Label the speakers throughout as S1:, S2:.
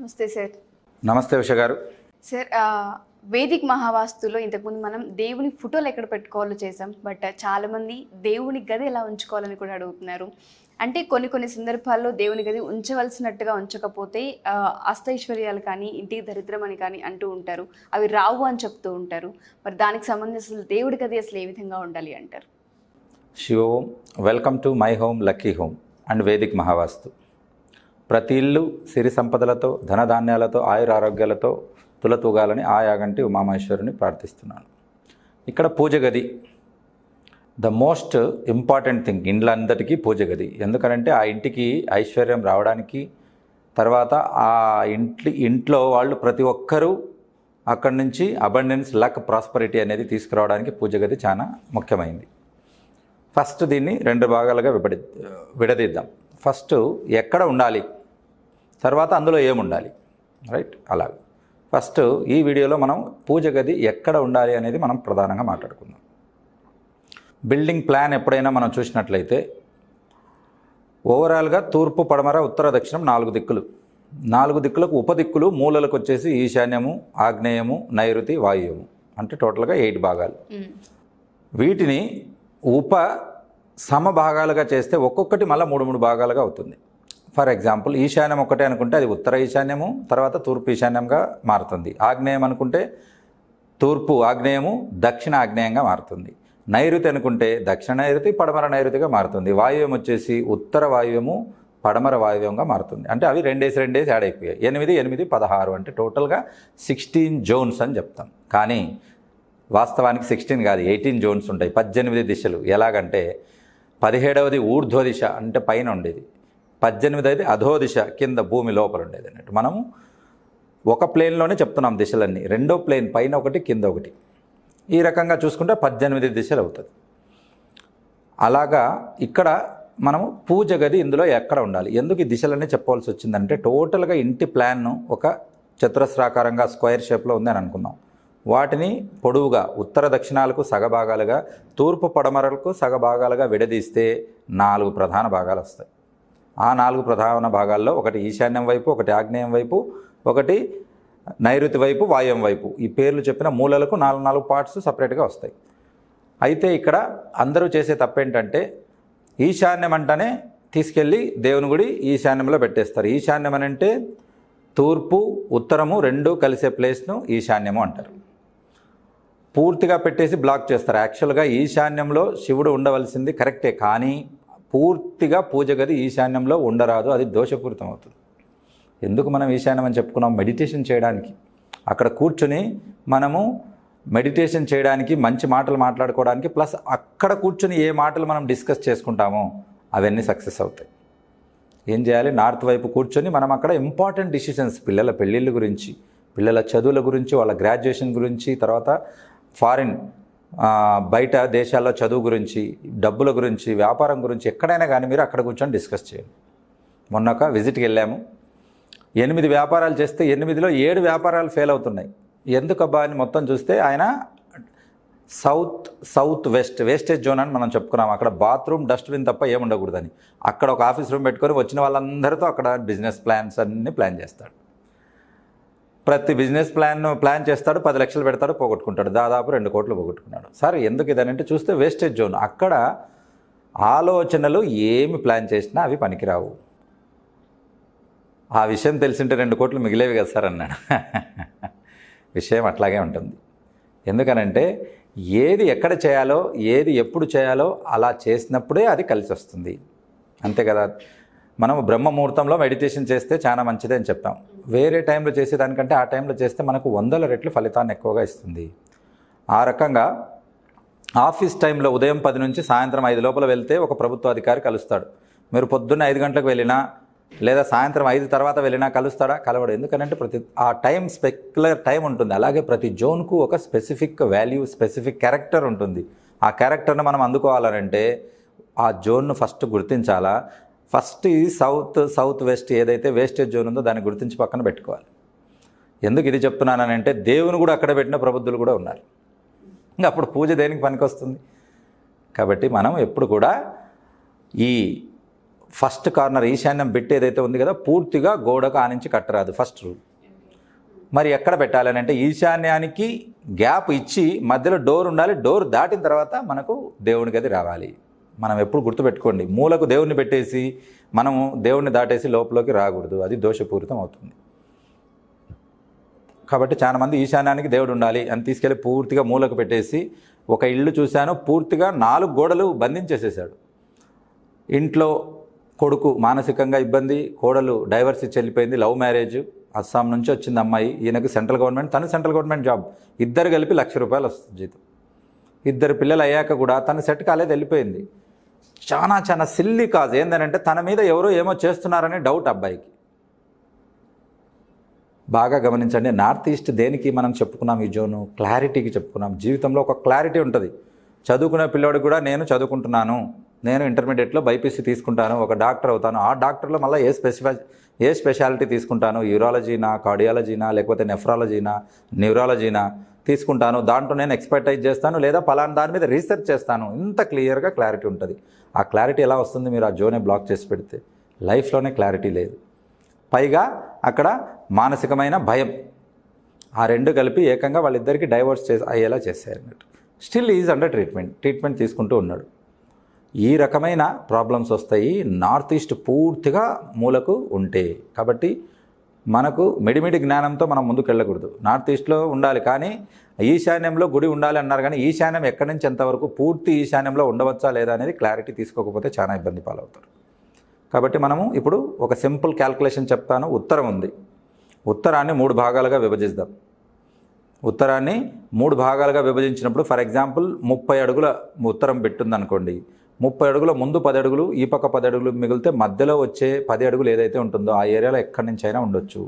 S1: నమస్తే సార్ నమస్తే ఉష గారు సార్ వేదిక్ మహావాస్తులో ఇంతకుముందు మనం దేవుని ఫోటోలు ఎక్కడ పెట్టుకోవాలో చేసాం బట్ చాలామంది దేవుని గది ఎలా ఉంచుకోవాలని కూడా అడుగుతున్నారు అంటే కొన్ని కొన్ని సందర్భాల్లో దేవుని గది ఉంచవలసినట్టుగా ఉంచకపోతే అస్తైశ్వర్యాలు కానీ ఇంటికి దరిద్రం అని కానీ అంటూ ఉంటారు అవి రావు అని చెప్తూ ఉంటారు మరి దానికి సంబంధించి అసలు దేవుడి గది అసలు ఏ విధంగా ఉండాలి అంటారు Shiva welcome to my home lucky home and Vedic Mahavastu ప్రతి ఇల్లు సిరి సంపదలతో ధనధాన్యాలతో ఆయురారోగ్యాలతో తులతూగాలని ఆయాగంటి ఉమామహేశ్వరుని ప్రార్థిస్తున్నాను ఇక్కడ పూజ గది ద మోస్ట్ ఇంపార్టెంట్ థింగ్ ఇండ్లందరికీ పూజ గది ఎందుకనంటే ఆ ఇంటికి ఐశ్వర్యం రావడానికి తర్వాత ఆ ఇంటి ఇంట్లో వాళ్ళు ప్రతి ఒక్కరూ అక్కడి నుంచి అబండెన్స్ లక్ ప్రాస్పరిటీ అనేది తీసుకురావడానికి పూజ గది చాలా ముఖ్యమైంది ఫస్ట్ దీన్ని రెండు భాగాలుగా విపడి విడదీద్దాం ఫస్ట్ ఎక్కడ ఉండాలి తర్వాత అందులో ఏముండాలి రైట్ అలా ఫస్ట్ ఈ వీడియోలో మనం పూజ గది ఎక్కడ ఉండాలి అనేది మనం ప్రధానంగా మాట్లాడుకుందాం బిల్డింగ్ ప్లాన్ ఎప్పుడైనా మనం చూసినట్లయితే ఓవరాల్గా తూర్పు పడమర ఉత్తర దక్షిణం నాలుగు దిక్కులు నాలుగు దిక్కులకు ఉపదిక్కులు మూలలకు వచ్చేసి ఈశాన్యము ఆగ్నేయము నైరుతి వాయువు అంటే టోటల్గా ఎయిట్ భాగాలు వీటిని ఉప సమభాగాలుగా చేస్తే ఒక్కొక్కటి మళ్ళీ మూడు మూడు భాగాలుగా అవుతుంది ఫర్ ఎగ్జాంపుల్ ఈశాన్యం ఒకటే అనుకుంటే అది ఉత్తర ఈశాన్యము తర్వాత తూర్పు ఈశాన్యంగా మారుతుంది ఆగ్నేయం అనుకుంటే తూర్పు ఆగ్నేయము దక్షిణ ఆగ్నేయంగా మారుతుంది నైరుతి అనుకుంటే దక్షిణ నైరుతి పడమర నైరుతిగా మారుతుంది వాయువ్యం వచ్చేసి ఉత్తర వాయువ్యము పడమర వాయువ్యంగా మారుతుంది అంటే అవి రెండేసి రెండేసి యాడ్ అయిపోయాయి ఎనిమిది ఎనిమిది పదహారు అంటే టోటల్గా సిక్స్టీన్ జోన్స్ అని చెప్తాం కానీ వాస్తవానికి సిక్స్టీన్ కాదు ఎయిటీన్ జోన్స్ ఉంటాయి పద్దెనిమిది దిశలు ఎలాగంటే పదిహేడవది ఊర్ధ్వ దిశ అంటే పైన ఉండేది పద్దెనిమిదవది అధోదిశ కింద భూమి లోపల ఉండేది అన్నట్టు మనము ఒక ప్లేన్లోనే చెప్తున్నాం దిశలన్నీ రెండో ప్లేన్ పైన ఒకటి కింద ఒకటి ఈ రకంగా చూసుకుంటే పద్దెనిమిది దిశలు అవుతుంది అలాగా ఇక్కడ మనము పూజ గది ఇందులో ఎక్కడ ఉండాలి ఎందుకు ఈ దిశలన్నీ చెప్పవలసి వచ్చిందంటే టోటల్గా ఇంటి ప్లాన్ను ఒక చతురస్రాకారంగా స్క్వేర్ షేప్లో ఉందని అనుకుందాం వాటిని పొడవుగా ఉత్తర దక్షిణాలకు సగభాగాలుగా తూర్పు పడమరలకు సగభాగాలుగా విడదీస్తే నాలుగు ప్రధాన భాగాలు వస్తాయి ఆ నాలుగు ప్రధాన భాగాల్లో ఒకటి ఈశాన్యం వైపు ఒకటి ఆగ్నేయం వైపు ఒకటి నైరుతి వైపు వాయువం వైపు ఈ పేర్లు చెప్పిన మూలలకు నాలుగు నాలుగు పార్ట్స్ సపరేట్గా వస్తాయి అయితే ఇక్కడ అందరూ చేసే తప్పేంటంటే ఈశాన్యం అంటేనే తీసుకెళ్ళి దేవుని గుడి ఈశాన్యంలో పెట్టేస్తారు ఈశాన్యం అని అంటే తూర్పు ఉత్తరము రెండు కలిసే ప్లేస్ను ఈశాన్యము అంటారు పూర్తిగా పెట్టేసి బ్లాక్ చేస్తారు యాక్చువల్గా ఈశాన్యంలో శివుడు ఉండవలసింది కరెక్టే కానీ పూర్తిగా పూజ గది ఈశాన్యంలో ఉండరాదు అది దోషపూరితం అవుతుంది ఎందుకు మనం ఈశాన్యం అని చెప్పుకున్నాం మెడిటేషన్ చేయడానికి అక్కడ కూర్చుని మనము మెడిటేషన్ చేయడానికి మంచి మాటలు మాట్లాడుకోవడానికి ప్లస్ అక్కడ కూర్చుని ఏ మాటలు మనం డిస్కస్ చేసుకుంటామో అవన్నీ సక్సెస్ అవుతాయి ఏం చేయాలి నార్త్ వైపు కూర్చొని మనం అక్కడ ఇంపార్టెంట్ డిసిషన్స్ పిల్లల పెళ్ళిళ్ళ గురించి పిల్లల చదువుల గురించి వాళ్ళ గ్రాడ్యుయేషన్ గురించి తర్వాత ఫారిన్ బయట దేశాల్లో చదువు గురించి డబ్బుల గురించి వ్యాపారం గురించి ఎక్కడైనా కానీ మీరు అక్కడ కూర్చొని డిస్కస్ చేయండి మొన్న ఒక విజిట్కి వెళ్ళాము ఎనిమిది వ్యాపారాలు చేస్తే ఎనిమిదిలో ఏడు వ్యాపారాలు ఫెయిల్ అవుతున్నాయి ఎందుకబ్బా అని మొత్తం చూస్తే ఆయన south south west wastage zone అని మనం చెప్పుకున్నాం అక్కడ బాత్రూమ్ డస్ట్బిన్ తప్ప ఏముండకూడదని అక్కడ ఒక ఆఫీస్ రూమ్ పెట్టుకొని వచ్చిన వాళ్ళందరితో అక్కడ బిజినెస్ ప్లాన్స్ అన్నీ ప్లాన్ చేస్తాడు ప్రతి బిజినెస్ ప్లాన్ ప్లాన్ చేస్తాడు పది లక్షలు పెడతాడు పోగొట్టుకుంటాడు దాదాపు రెండు కోట్లు పోగొట్టుకున్నాడు సార్ ఎందుకు ఇదనంటే చూస్తే వేస్టేజ్ జోన్ అక్కడ ఆలోచనలు ఏమి ప్లాన్ చేసినా అవి పనికిరావు ఆ విషయం తెలిసింటే రెండు కోట్లు మిగిలేవి కదా సార్ అన్నాడు విషయం అట్లాగే ఉంటుంది ఎందుకనంటే ఏది ఎక్కడ చేయాలో ఏది ఎప్పుడు చేయాలో అలా చేసినప్పుడే అది కలిసి వస్తుంది అంతే కదా మనం బ్రహ్మముహూర్తంలో మెడిటేషన్ చేస్తే చాలా మంచిది అని చెప్తాం వేరే టైంలో చేసే దానికంటే ఆ టైంలో చేస్తే మనకు వందల రెట్లు ఫలితాన్ని ఎక్కువగా ఇస్తుంది ఆ రకంగా ఆఫీస్ టైంలో ఉదయం పది నుంచి సాయంత్రం ఐదు లోపల వెళ్తే ఒక ప్రభుత్వ అధికారి కలుస్తాడు మీరు పొద్దున్న ఐదు గంటలకు వెళ్ళినా లేదా సాయంత్రం ఐదు తర్వాత వెళ్ళినా కలుస్తాడా కలవడు ఎందుకంటే ప్రతి ఆ టైం స్పెక్యులర్ టైం ఉంటుంది అలాగే ప్రతి జోన్కు ఒక స్పెసిఫిక్ వాల్యూ స్పెసిఫిక్ క్యారెక్టర్ ఉంటుంది ఆ క్యారెక్టర్ను మనం అందుకోవాలంటే ఆ జోన్ను ఫస్ట్ గుర్తించాలా ఫస్ట్ ఇది సౌత్ సౌత్ వెస్ట్ ఏదైతే వేస్టేజ్ జోన్ ఉందో దాన్ని గుర్తించి పక్కన పెట్టుకోవాలి ఎందుకు ఇది అంటే దేవుని కూడా అక్కడ పెట్టిన ప్రబుద్ధులు కూడా ఉన్నారు ఇంకా అప్పుడు పూజ దేనికి పనికొస్తుంది కాబట్టి మనం ఎప్పుడు కూడా ఈ ఫస్ట్ కార్నర్ ఈశాన్యం బిట్ ఏదైతే ఉంది కదా పూర్తిగా గోడకు ఆనించి కట్టరాదు ఫస్ట్ రూల్ మరి ఎక్కడ పెట్టాలని అంటే ఈశాన్యానికి గ్యాప్ ఇచ్చి మధ్యలో డోర్ ఉండాలి డోర్ దాటిన తర్వాత మనకు దేవుని గది రావాలి మనం ఎప్పుడు గుర్తుపెట్టుకోండి మూలకు దేవుణ్ణి పెట్టేసి మనము దేవుణ్ణి దాటేసి లోపలికి రాకూడదు అది దోషపూరితం అవుతుంది కాబట్టి చాలామంది ఈశాన్యానికి దేవుడు ఉండాలి అని తీసుకెళ్ళి పూర్తిగా మూలకు పెట్టేసి ఒక ఇల్లు చూశాను పూర్తిగా నాలుగు గోడలు బంధించేసేసాడు ఇంట్లో కొడుకు మానసికంగా ఇబ్బంది కోడలు డైవర్స్ ఇచ్చి వెళ్ళిపోయింది లవ్ మ్యారేజ్ అస్సాం నుంచి వచ్చింది అమ్మాయి ఈయనకు సెంట్రల్ గవర్నమెంట్ తను సెంట్రల్ గవర్నమెంట్ జాబ్ ఇద్దరు కలిపి లక్ష రూపాయలు వస్తుంది జీతం ఇద్దరు పిల్లలు అయ్యాక కూడా తను సెట్ కాలేదు వెళ్ళిపోయింది చాలా చాలా సిల్లీ కాజ్ ఏంటంటే తన మీద ఎవరో ఏమో చేస్తున్నారని డౌట్ అబ్బాయికి బాగా గమనించండి నార్త్ ఈస్ట్ దేనికి మనం చెప్పుకున్నాం ఈ జోను క్లారిటీకి చెప్పుకున్నాం జీవితంలో ఒక క్లారిటీ ఉంటుంది చదువుకునే పిల్లవాడు కూడా నేను చదువుకుంటున్నాను నేను ఇంటర్మీడియట్లో బైపీసీ తీసుకుంటాను ఒక డాక్టర్ అవుతాను ఆ డాక్టర్లో మళ్ళీ ఏ స్పెసిఫై ఏ స్పెషాలిటీ తీసుకుంటాను యూరాలజీనా కార్డియాలజీనా లేకపోతే నెఫ్రాలజీనా న్యూరాలజీనా తీసుకుంటాను దాంట్లో నేను ఎక్స్పర్టైజ్ చేస్తాను లేదా పలానా దాని మీద రీసెర్చ్ చేస్తాను ఇంత క్లియర్గా క్లారిటీ ఉంటుంది ఆ క్లారిటీ ఎలా వస్తుంది మీరు ఆ జోనే బ్లాక్ చేసి పెడితే లైఫ్లోనే క్లారిటీ లేదు పైగా అక్కడ మానసికమైన భయం ఆ రెండు కలిపి ఏకంగా వాళ్ళిద్దరికీ డైవర్స్ చేసి అయ్యేలా అన్నట్టు still is under treatment treatment తీసుకుంటూ ఉన్నాడు ఈ రకమైన ప్రాబ్లమ్స్ వస్తాయి నార్త్ ఈస్ట్ పూర్తిగా మూలకు ఉంటే కాబట్టి మనకు మిడిమిడి జ్ఞానంతో మనం ముందుకు వెళ్ళకూడదు నార్త్ ఈస్ట్లో ఉండాలి కానీ ఈశాన్యంలో గుడి ఉండాలి అన్నారు కానీ ఈశాన్యం ఎక్కడి నుంచి ఎంతవరకు పూర్తి ఈశాన్యంలో ఉండవచ్చా లేదా అనేది క్లారిటీ తీసుకోకపోతే చాలా ఇబ్బంది పాలవుతారు కాబట్టి మనము ఇప్పుడు ఒక సింపుల్ క్యాల్కులేషన్ చెప్తాను ఉత్తరం ఉంది ఉత్తరాన్ని మూడు భాగాలుగా విభజిద్దాం ఉత్తరాన్ని మూడు భాగాలుగా విభజించినప్పుడు ఫర్ ఎగ్జాంపుల్ ముప్పై అడుగుల ఉత్తరం పెట్టుంది అనుకోండి ముప్పై అడుగుల ముందు పది అడుగులు ఈ పక్క పది అడుగులు మిగిలితే మధ్యలో వచ్చే పది అడుగులు ఏదైతే ఉంటుందో ఆ ఏరియాలో ఎక్కడి నుంచి అయినా ఉండొచ్చు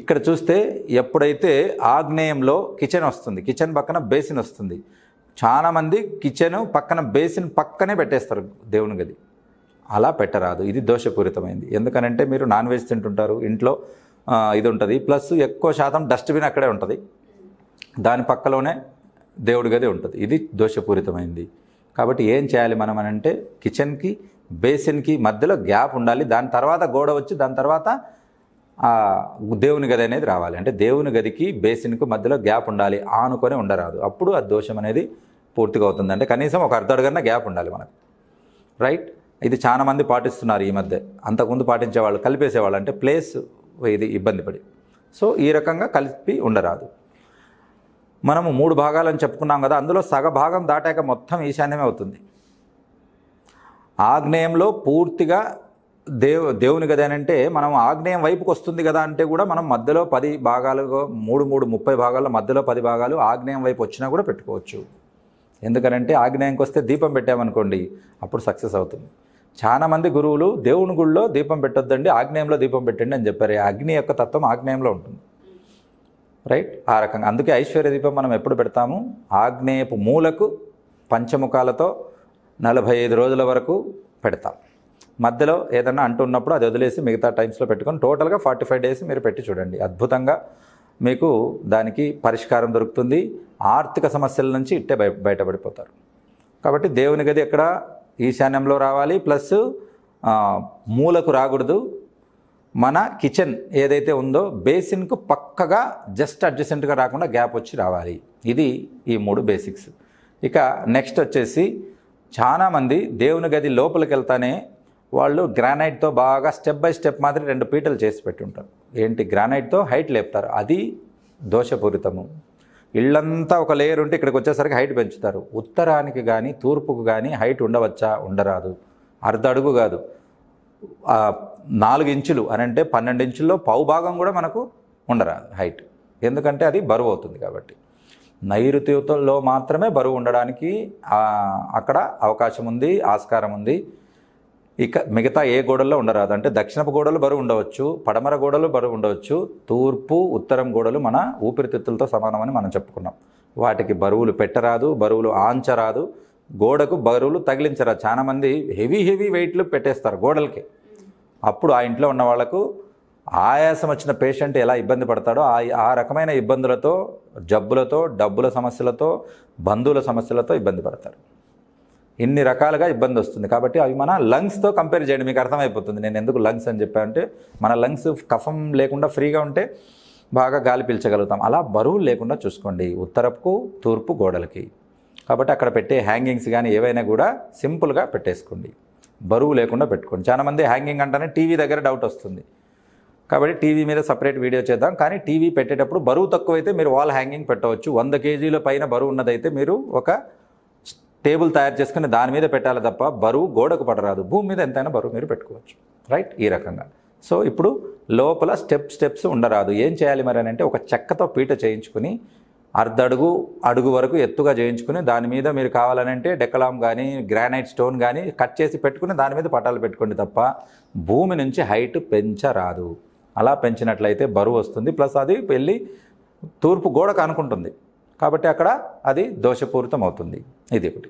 S1: ఇక్కడ చూస్తే ఎప్పుడైతే ఆగ్నేయంలో కిచెన్ వస్తుంది కిచెన్ పక్కన బేసిన్ వస్తుంది చాలామంది కిచెన్ పక్కన బేసిన్ పక్కనే పెట్టేస్తారు దేవుని గది అలా పెట్టరాదు ఇది దోషపూరితమైంది ఎందుకనంటే మీరు నాన్ వెజ్ తింటుంటారు ఇంట్లో ఇది ఉంటుంది ప్లస్ ఎక్కువ శాతం డస్ట్బిన్ అక్కడే ఉంటుంది దాని పక్కలోనే దేవుడి గది ఉంటుంది ఇది దోషపూరితమైంది కాబట్టి ఏం చేయాలి మనం అని అంటే కిచెన్కి బేసిన్కి మధ్యలో గ్యాప్ ఉండాలి దాని తర్వాత గోడ వచ్చి దాని తర్వాత దేవుని గది అనేది రావాలి అంటే దేవుని గదికి బేసిన్కు మధ్యలో గ్యాప్ ఉండాలి ఆనుకొని ఉండరాదు అప్పుడు ఆ దోషం అనేది పూర్తిగా అవుతుంది అంటే కనీసం ఒక అర్ధడుగన్న గ్యాప్ ఉండాలి మనకు రైట్ ఇది చాలామంది పాటిస్తున్నారు ఈ మధ్య అంతకుముందు పాటించేవాళ్ళు కలిపేసేవాళ్ళు అంటే ప్లేస్ ఇది ఇబ్బంది పడి సో ఈ రకంగా కలిపి ఉండరాదు మనము మూడు అని చెప్పుకున్నాం కదా అందులో సగ భాగం దాటాక మొత్తం ఈశాన్యమే అవుతుంది ఆగ్నేయంలో పూర్తిగా దేవు దేవుని కదా అని అంటే మనం ఆగ్నేయం వైపుకి వస్తుంది కదా అంటే కూడా మనం మధ్యలో పది భాగాలు మూడు మూడు ముప్పై భాగాల్లో మధ్యలో పది భాగాలు ఆగ్నేయం వైపు వచ్చినా కూడా పెట్టుకోవచ్చు ఎందుకనంటే ఆగ్నేయంకి వస్తే దీపం పెట్టామనుకోండి అప్పుడు సక్సెస్ అవుతుంది చాలామంది గురువులు దేవుని గుళ్ళో దీపం పెట్టొద్దండి ఆగ్నేయంలో దీపం పెట్టండి అని చెప్పారు అగ్ని యొక్క తత్వం ఆగ్నేయంలో ఉంటుంది రైట్ ఆ రకంగా అందుకే ఐశ్వర్య దీపం మనం ఎప్పుడు పెడతాము ఆగ్నేయపు మూలకు పంచముఖాలతో నలభై ఐదు రోజుల వరకు పెడతాం మధ్యలో ఏదన్నా అంటున్నప్పుడు అది వదిలేసి మిగతా టైమ్స్లో పెట్టుకొని టోటల్గా ఫార్టీ ఫైవ్ డేస్ మీరు పెట్టి చూడండి అద్భుతంగా మీకు దానికి పరిష్కారం దొరుకుతుంది ఆర్థిక సమస్యల నుంచి ఇట్టే బయటపడిపోతారు కాబట్టి దేవుని గది ఎక్కడ ఈశాన్యంలో రావాలి ప్లస్ మూలకు రాకూడదు మన కిచెన్ ఏదైతే ఉందో బేసిన్కు పక్కగా జస్ట్ అడ్జసెంట్గా రాకుండా గ్యాప్ వచ్చి రావాలి ఇది ఈ మూడు బేసిక్స్ ఇక నెక్స్ట్ వచ్చేసి చాలామంది దేవుని గది లోపలికి వెళ్తానే వాళ్ళు గ్రానైట్తో బాగా స్టెప్ బై స్టెప్ మాదిరి రెండు పీటలు చేసి పెట్టుంటారు ఏంటి గ్రానైట్తో హైట్ లేపుతారు అది దోషపూరితము ఇళ్ళంతా ఒక లేయర్ ఉంటే ఇక్కడికి వచ్చేసరికి హైట్ పెంచుతారు ఉత్తరానికి కానీ తూర్పుకు కానీ హైట్ ఉండవచ్చా ఉండరాదు అర్ధ అడుగు కాదు నాలుగు ఇంచులు అని అంటే పన్నెండు ఇంచుల్లో పావు భాగం కూడా మనకు ఉండరాదు హైట్ ఎందుకంటే అది బరువు అవుతుంది కాబట్టి నైరుతిలో మాత్రమే బరువు ఉండడానికి అక్కడ అవకాశం ఉంది ఆస్కారం ఉంది ఇక మిగతా ఏ గోడల్లో ఉండరాదు అంటే దక్షిణపు గోడలు బరువు ఉండవచ్చు పడమర గోడలు బరువు ఉండవచ్చు తూర్పు ఉత్తరం గోడలు మన ఊపిరితిత్తులతో సమానమని మనం చెప్పుకున్నాం వాటికి బరువులు పెట్టరాదు బరువులు ఆంచరాదు గోడకు బరువులు తగిలించరా చాలామంది హెవీ హెవీ వెయిట్లు పెట్టేస్తారు గోడలకి అప్పుడు ఆ ఇంట్లో ఉన్న వాళ్లకు ఆయాసం వచ్చిన పేషెంట్ ఎలా ఇబ్బంది పడతాడో ఆ ఆ రకమైన ఇబ్బందులతో జబ్బులతో డబ్బుల సమస్యలతో బంధువుల సమస్యలతో ఇబ్బంది పడతారు ఇన్ని రకాలుగా ఇబ్బంది వస్తుంది కాబట్టి అవి మన లంగ్స్తో కంపేర్ చేయండి మీకు అర్థమైపోతుంది నేను ఎందుకు లంగ్స్ అని చెప్పానంటే మన లంగ్స్ కఫం లేకుండా ఫ్రీగా ఉంటే బాగా గాలి పీల్చగలుగుతాం అలా బరువు లేకుండా చూసుకోండి ఉత్తరపుకు తూర్పు గోడలకి కాబట్టి అక్కడ పెట్టే హ్యాంగింగ్స్ కానీ ఏవైనా కూడా సింపుల్గా పెట్టేసుకోండి బరువు లేకుండా పెట్టుకోండి చాలామంది హ్యాంగింగ్ అంటేనే టీవీ దగ్గర డౌట్ వస్తుంది కాబట్టి టీవీ మీద సపరేట్ వీడియో చేద్దాం కానీ టీవీ పెట్టేటప్పుడు బరువు తక్కువైతే మీరు వాల్ హ్యాంగింగ్ పెట్టవచ్చు వంద కేజీల పైన బరువు ఉన్నదైతే మీరు ఒక టేబుల్ తయారు చేసుకుని దాని మీద పెట్టాలి తప్ప బరువు గోడకు పడరాదు భూమి మీద ఎంతైనా బరువు మీరు పెట్టుకోవచ్చు రైట్ ఈ రకంగా సో ఇప్పుడు లోపల స్టెప్ స్టెప్స్ ఉండరాదు ఏం చేయాలి మరి అని అంటే ఒక చెక్కతో పీట చేయించుకుని అర్ధడుగు అడుగు వరకు ఎత్తుగా చేయించుకుని దాని మీద మీరు అంటే డెకలాం కానీ గ్రానైట్ స్టోన్ కానీ కట్ చేసి పెట్టుకుని దాని మీద పటాలు పెట్టుకోండి తప్ప భూమి నుంచి హైట్ పెంచరాదు అలా పెంచినట్లయితే బరువు వస్తుంది ప్లస్ అది వెళ్ళి తూర్పు గోడకు అనుకుంటుంది కాబట్టి అక్కడ అది దోషపూరితం అవుతుంది ఇది ఒకటి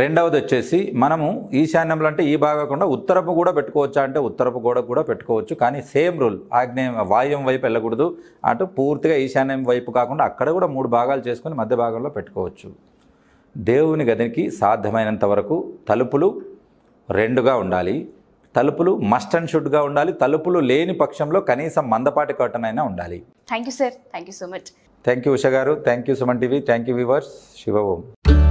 S1: రెండవది వచ్చేసి మనము ఈశాన్యంలో అంటే ఈ భాగకుండా ఉత్తరపు కూడా పెట్టుకోవచ్చా అంటే ఉత్తరపు గోడ కూడా పెట్టుకోవచ్చు కానీ సేమ్ రూల్ ఆగ్నేయం వాయువం వైపు వెళ్ళకూడదు అటు పూర్తిగా ఈశాన్యం వైపు కాకుండా అక్కడ కూడా మూడు భాగాలు చేసుకొని మధ్య భాగంలో పెట్టుకోవచ్చు దేవుని గదికి సాధ్యమైనంత వరకు తలుపులు రెండుగా ఉండాలి తలుపులు మస్ట్ అండ్ షుడ్గా ఉండాలి తలుపులు లేని పక్షంలో కనీసం మందపాటి కర్టన్ అయినా ఉండాలి thank you sir thank you so much thank you Usha గారు thank you Suman TV thank you viewers Shiva Om